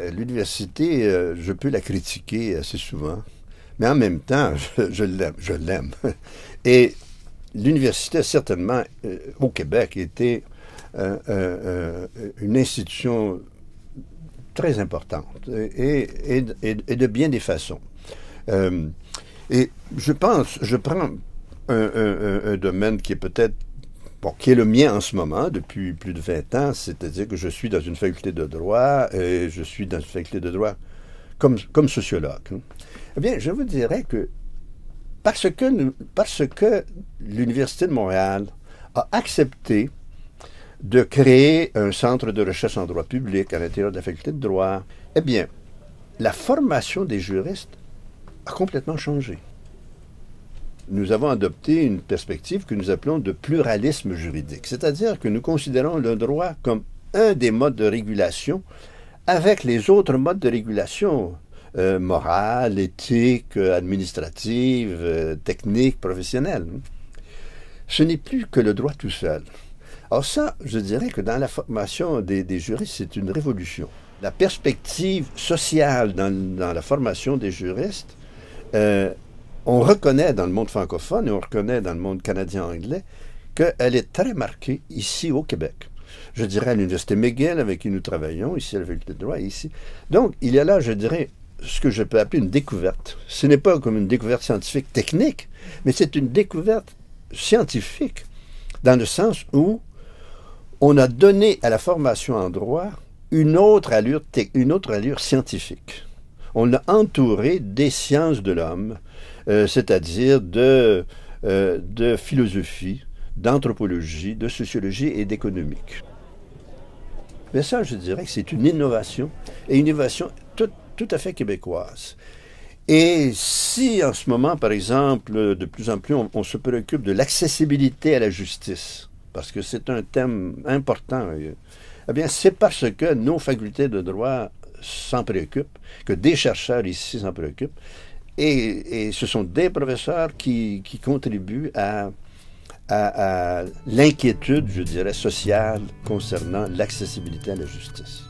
Euh, l'université, euh, je peux la critiquer assez souvent, mais en même temps, je, l'aime, Et l'université certainement, euh, au Québec, était une institution très importante, et, de bien des façons. et je pense, je prends un domaine qui est peut-être qui est le mien en ce moment depuis plus de 20 ans, c'est-à-dire que je suis dans une faculté de droit et je suis dans une faculté de droit comme, sociologue. Hein. Eh bien, je vous dirais que parce que, parce que l'Université de Montréal a accepté de créer un centre de recherche en droit public à l'intérieur de la faculté de droit, eh bien, la formation des juristes a complètement changé nous avons adopté une perspective que nous appelons de pluralisme juridique, c'est-à-dire que nous considérons le droit comme un des modes de régulation avec les autres modes de régulation euh, morale, éthique, administrative, euh, technique, professionnelle. Ce n'est plus que le droit tout seul. Or ça, je dirais que dans la formation des, juristes, c'est une révolution. La perspective sociale dans, la formation des juristes euh, on reconnaît dans le monde francophone et on reconnaît dans le monde canadien-anglais qu'elle est très marquée ici au Québec. Je dirais à l'Université McGill avec qui nous travaillons, ici à la Faculté de droit, ici. Donc, il y a là, je dirais, ce que je peux appeler une découverte. Ce n'est pas comme une découverte scientifique technique, mais c'est une découverte scientifique, dans le sens où on a donné à la formation en droit une autre allure, une autre allure scientifique on l'a entouré des sciences de l'homme, euh, c'est-à-dire euh, de, philosophie, d'anthropologie, de sociologie et d'économique. Mais ça, je dirais que c'est une innovation, et une innovation tout, à fait québécoise. Et si en ce moment, par exemple, de plus en plus, on, on se préoccupe de l'accessibilité à la justice, parce que c'est un thème important, eh bien, c'est parce que nos facultés de droit s'en préoccupent, que des chercheurs ici s'en préoccupent. Et, ce sont des professeurs qui, contribuent à, à l'inquiétude, je dirais, sociale concernant l'accessibilité à la justice.